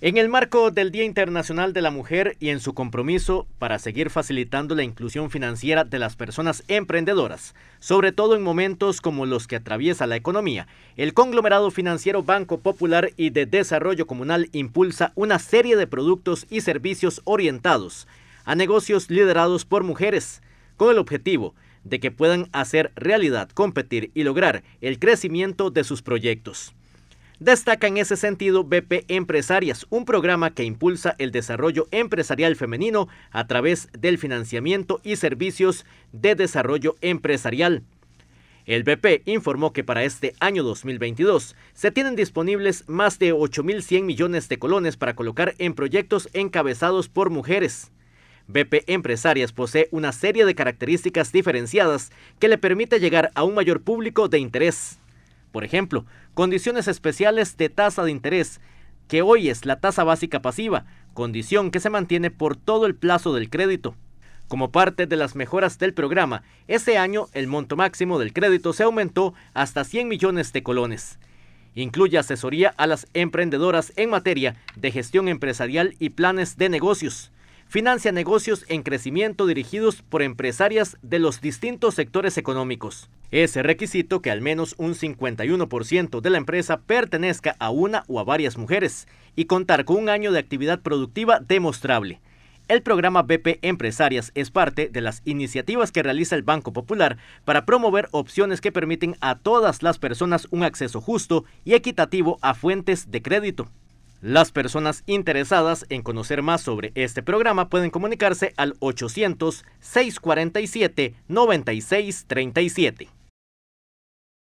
En el marco del Día Internacional de la Mujer y en su compromiso para seguir facilitando la inclusión financiera de las personas emprendedoras, sobre todo en momentos como los que atraviesa la economía, el conglomerado financiero Banco Popular y de Desarrollo Comunal impulsa una serie de productos y servicios orientados a negocios liderados por mujeres, con el objetivo de que puedan hacer realidad, competir y lograr el crecimiento de sus proyectos. Destaca en ese sentido BP Empresarias, un programa que impulsa el desarrollo empresarial femenino a través del financiamiento y servicios de desarrollo empresarial. El BP informó que para este año 2022 se tienen disponibles más de 8.100 millones de colones para colocar en proyectos encabezados por mujeres. BP Empresarias posee una serie de características diferenciadas que le permite llegar a un mayor público de interés. Por ejemplo, condiciones especiales de tasa de interés, que hoy es la tasa básica pasiva, condición que se mantiene por todo el plazo del crédito. Como parte de las mejoras del programa, este año el monto máximo del crédito se aumentó hasta 100 millones de colones. Incluye asesoría a las emprendedoras en materia de gestión empresarial y planes de negocios financia negocios en crecimiento dirigidos por empresarias de los distintos sectores económicos. Es requisito que al menos un 51% de la empresa pertenezca a una o a varias mujeres y contar con un año de actividad productiva demostrable. El programa BP Empresarias es parte de las iniciativas que realiza el Banco Popular para promover opciones que permiten a todas las personas un acceso justo y equitativo a fuentes de crédito. Las personas interesadas en conocer más sobre este programa pueden comunicarse al 800-647-9637.